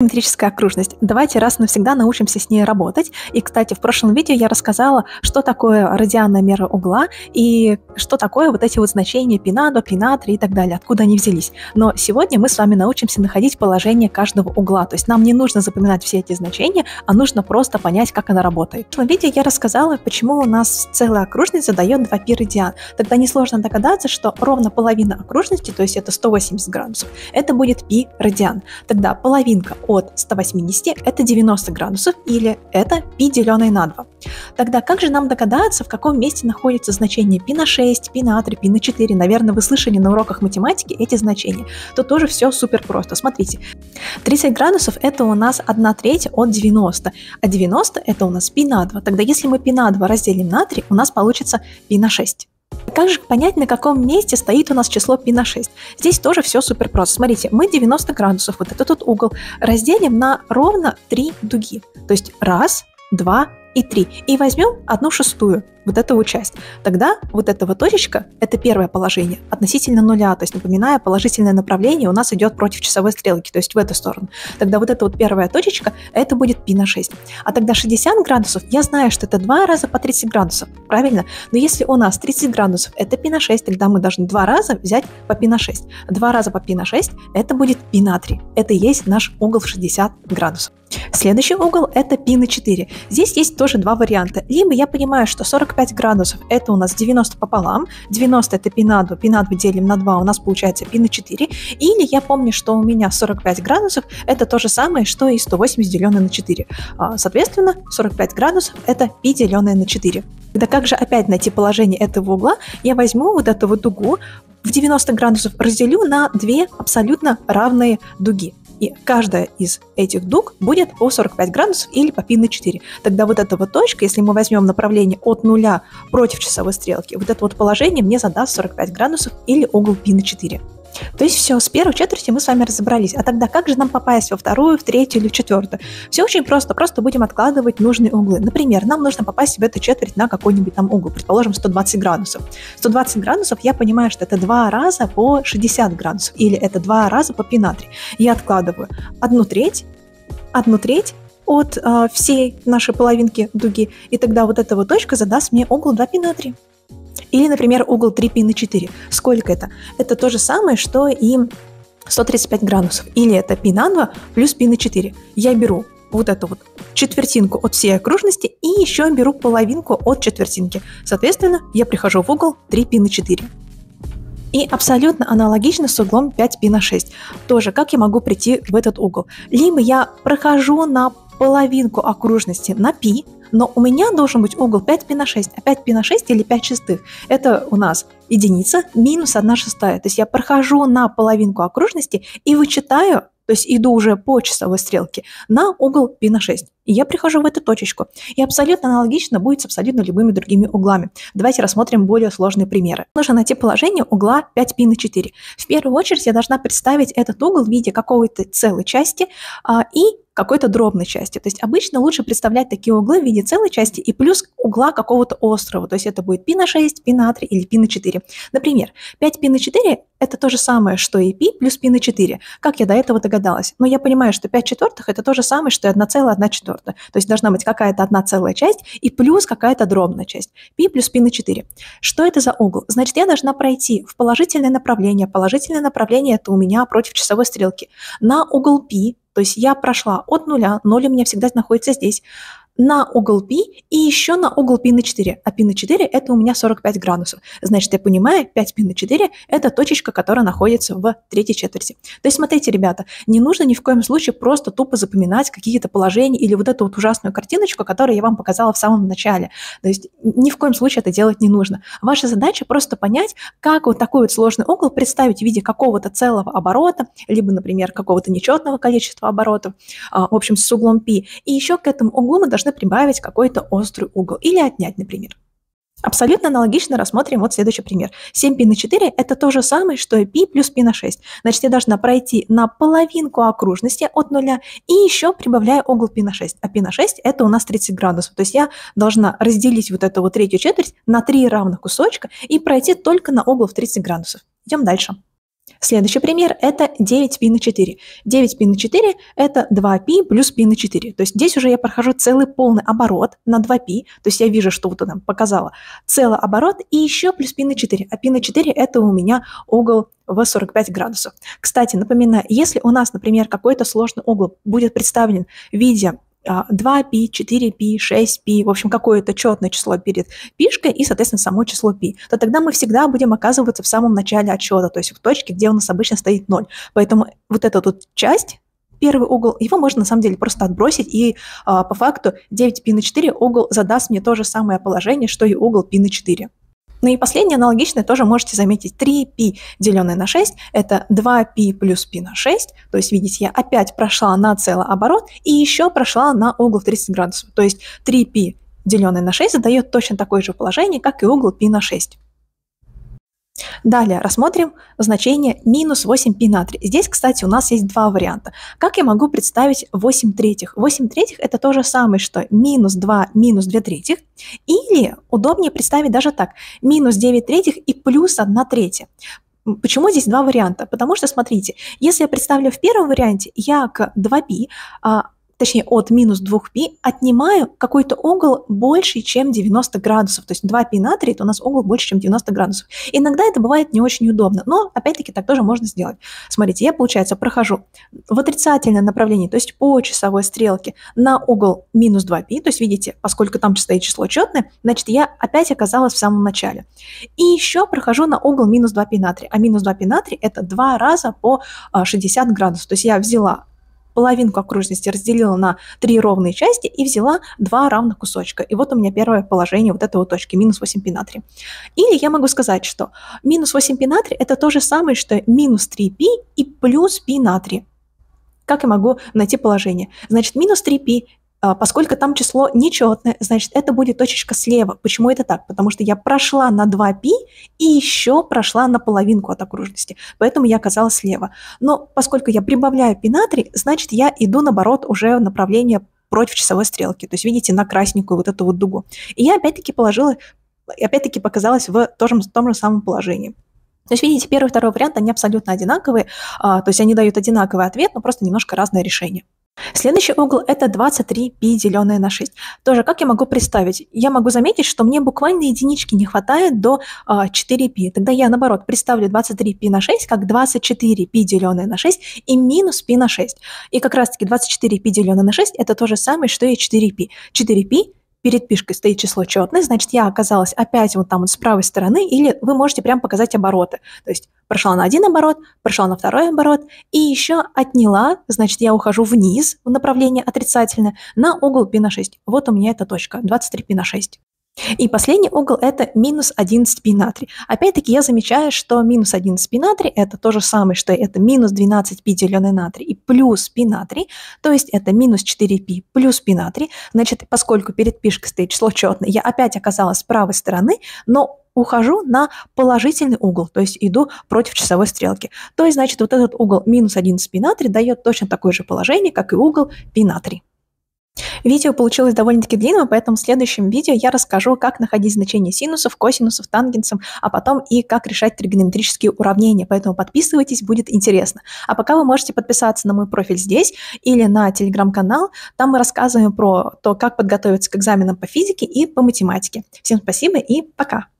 Геометрическая окружность. Давайте раз навсегда научимся с ней работать. И, кстати, в прошлом видео я рассказала, что такое радианная мера угла и что такое вот эти вот значения π 2, π 3 и так далее, откуда они взялись. Но сегодня мы с вами научимся находить положение каждого угла. То есть нам не нужно запоминать все эти значения, а нужно просто понять, как она работает. В прошлом видео я рассказала, почему у нас целая окружность задает 2 π радиан. Тогда несложно догадаться, что ровно половина окружности, то есть это 180 градусов, это будет π радиан. Тогда половинка от 180 – это 90 градусов или это π, деленное на 2. Тогда как же нам догадаться, в каком месте находится значение π на 6, π на 3, π на 4? Наверное, вы слышали на уроках математики эти значения. То тоже все супер просто. Смотрите, 30 градусов – это у нас 1 треть от 90, а 90 – это у нас π на 2. Тогда если мы π на 2 разделим на 3, у нас получится π на 6. Также понять, на каком месте стоит у нас число π на 6. Здесь тоже все супер просто. Смотрите, мы 90 градусов, вот этот вот угол, разделим на ровно 3 дуги. То есть раз, два и три. И возьмем одну шестую вот эту вот часть. Тогда вот эта вот точечка – это первое положение относительно нуля, то есть напоминая положительное направление у нас идет против часовой стрелки, то есть в эту сторону. Тогда вот эта вот первая точечка – это будет π на 6. А тогда 60 градусов, я знаю, что это два раза по 30 градусов, правильно? Но если у нас 30 градусов – это π на 6, тогда мы должны два раза взять по π на 6. Два раза по π на 6 – это будет π на 3. Это и есть наш угол в 60 градусов. Следующий угол – это π на 4. Здесь есть тоже два варианта. Либо я понимаю, что 40 45 градусов – это у нас 90 пополам, 90 – это пинаду пинаду делим на 2, у нас получается пи на 4. Или я помню, что у меня 45 градусов – это то же самое, что и 180 деленное на 4. А, соответственно, 45 градусов – это пи деленное на 4. Тогда как же опять найти положение этого угла? Я возьму вот эту вот дугу, в 90 градусов разделю на две абсолютно равные дуги. И каждая из этих дуг будет по 45 градусов или по пи на 4. Тогда вот эта вот точка, если мы возьмем направление от нуля против часовой стрелки, вот это вот положение мне задаст 45 градусов или угол пи на 4. То есть все, с первой четверти мы с вами разобрались. А тогда как же нам попасть во вторую, в третью или в четвертую? Все очень просто. Просто будем откладывать нужные углы. Например, нам нужно попасть в эту четверть на какой-нибудь там угол. Предположим, 120 градусов. 120 градусов, я понимаю, что это два раза по 60 градусов. Или это два раза по пинатри. Я откладываю одну треть, одну треть от э, всей нашей половинки дуги. И тогда вот эта вот точка задаст мне угол 2 пи на 3. Или, например, угол 3 пи на 4. Сколько это? Это то же самое, что и 135 градусов. Или это пи на 2 плюс пи на 4. Я беру вот эту вот четвертинку от всей окружности и еще беру половинку от четвертинки. Соответственно, я прихожу в угол 3 пи на 4. И абсолютно аналогично с углом 5π на 6. Тоже, как я могу прийти в этот угол? Либо я прохожу на половинку окружности на π, но у меня должен быть угол 5π на 6, а 5π на 6 или 5 шестых – это у нас единица минус 1 шестая. То есть я прохожу на половинку окружности и вычитаю, то есть иду уже по часовой стрелке, на угол π на 6. И я прихожу в эту точечку. И абсолютно аналогично будет с абсолютно любыми другими углами. Давайте рассмотрим более сложные примеры. Нужно найти положение угла 5π на 4. В первую очередь я должна представить этот угол в виде какой-то целой части а, и какой-то дробной части. То есть обычно лучше представлять такие углы в виде целой части и плюс угла какого-то острова. То есть это будет π на 6, π на 3 или π на 4. Например, 5π на 4 – это то же самое, что и π плюс π на 4, как я до этого догадалась. Но я понимаю, что 5 четвертых – это то же самое, что и 1,1 четвертая четвертую. То есть должна быть какая-то одна целая часть и плюс какая-то дробная часть. Пи плюс пи на 4. Что это за угол? Значит, я должна пройти в положительное направление. Положительное направление – это у меня против часовой стрелки. На угол пи, то есть я прошла от нуля, ноль у меня всегда находится здесь, на угол пи и еще на угол пи на 4. А пи на 4 – это у меня 45 градусов. Значит, я понимаю, 5 пи на 4 – это точечка, которая находится в третьей четверти. То есть, смотрите, ребята, не нужно ни в коем случае просто тупо запоминать какие-то положения или вот эту вот ужасную картиночку, которую я вам показала в самом начале. То есть, ни в коем случае это делать не нужно. Ваша задача просто понять, как вот такой вот сложный угол представить в виде какого-то целого оборота, либо, например, какого-то нечетного количества оборотов, а, в общем, с углом пи. И еще к этому углу мы должны можно прибавить какой-то острый угол или отнять, например. Абсолютно аналогично рассмотрим вот следующий пример. 7π на 4 – это то же самое, что и π плюс π на 6. Значит, я должна пройти на половинку окружности от нуля и еще прибавляю угол π на 6. А π на 6 – это у нас 30 градусов. То есть я должна разделить вот эту вот третью четверть на три равных кусочка и пройти только на угол в 30 градусов. Идем дальше. Следующий пример – это 9π на 4. 9π на 4 – это 2π плюс π на 4. То есть здесь уже я прохожу целый полный оборот на 2π. То есть я вижу, что вот она показала целый оборот и еще плюс π на 4. А π на 4 – это у меня угол в 45 градусов. Кстати, напоминаю, если у нас, например, какой-то сложный угол будет представлен в виде 2π, 4π, 6π, в общем, какое-то четное число перед пишкой и, соответственно, само число π, то тогда мы всегда будем оказываться в самом начале отчета, то есть в точке, где у нас обычно стоит 0. Поэтому вот эта вот часть первый угол, его можно на самом деле просто отбросить, и а, по факту 9π на 4 угол задаст мне то же самое положение, что и угол π на 4. Ну и последнее, аналогичное, тоже можете заметить 3π, деленное на 6, это 2π плюс π на 6, то есть, видите, я опять прошла на целый оборот и еще прошла на угол в 30 градусов, то есть 3π деленное на 6 задает точно такое же положение, как и угол π на 6. Далее рассмотрим значение минус 8π на 3. Здесь, кстати, у нас есть два варианта. Как я могу представить 8 третьих? 8 третьих – это то же самое, что минус 2 минус 2 третьих. Или удобнее представить даже так. Минус 9 третьих и плюс 1 третья. Почему здесь два варианта? Потому что, смотрите, если я представлю в первом варианте, я к 2π точнее от минус 2π, отнимаю какой-то угол больше, чем 90 градусов. То есть 2π на 3 – это у нас угол больше, чем 90 градусов. Иногда это бывает не очень удобно, но опять-таки так тоже можно сделать. Смотрите, я, получается, прохожу в отрицательном направлении, то есть по часовой стрелке на угол минус 2π, то есть видите, поскольку там стоит число четное, значит, я опять оказалась в самом начале. И еще прохожу на угол минус 2π на 3, а минус 2π на 3 – это два раза по 60 а, градусов. То есть я взяла половинку окружности разделила на три ровные части и взяла два равных кусочка. И вот у меня первое положение вот этого точки, минус 8 пи на 3. Или я могу сказать, что минус 8 пи на 3 – это то же самое, что минус 3 пи и плюс пи на 3 как я могу найти положение? Значит, минус 3π а, поскольку там число нечетное, значит, это будет точечка слева. Почему это так? Потому что я прошла на 2π и еще прошла на половинку от окружности. Поэтому я оказалась слева. Но поскольку я прибавляю π на 3, значит, я иду, наоборот, уже в направлении против часовой стрелки. То есть, видите, на красненькую вот эту вот дугу. И я опять-таки положила, опять-таки показалась в том же, том же самом положении. То есть, видите, первый и второй вариант, они абсолютно одинаковые, а, то есть они дают одинаковый ответ, но просто немножко разное решение. Следующий угол это 23 пи деленное на 6. Тоже как я могу представить? Я могу заметить, что мне буквально единички не хватает до э, а, 4π. Тогда я наоборот представлю 23 пи на 6 как 24 пи деленное на 6 и минус пи на 6. И как раз таки 24 пи деленное на 6 это то же самое, что и 4 пи. 4 пи перед пишкой стоит число четное, значит, я оказалась опять вот там вот с правой стороны, или вы можете прям показать обороты. То есть прошла на один оборот, прошла на второй оборот, и еще отняла, значит, я ухожу вниз в направлении отрицательное на угол пина на 6. Вот у меня эта точка, 23π на 6. И последний угол – это минус 11 пи натрий. Опять-таки я замечаю, что минус 11 пи натрий – это то же самое, что это минус 12 пи деленное натрий и плюс пи натрий, то есть это минус 4 пи плюс пи натрий. Значит, поскольку перед пишкой стоит число четное, я опять оказалась с правой стороны, но ухожу на положительный угол, то есть иду против часовой стрелки. То есть, значит, вот этот угол минус 11 пи натрий дает точно такое же положение, как и угол пи натрий. Видео получилось довольно-таки длинным, поэтому в следующем видео я расскажу, как находить значения синусов, косинусов, тангенсов, а потом и как решать тригонометрические уравнения. Поэтому подписывайтесь, будет интересно. А пока вы можете подписаться на мой профиль здесь или на телеграм-канал. Там мы рассказываем про то, как подготовиться к экзаменам по физике и по математике. Всем спасибо и пока!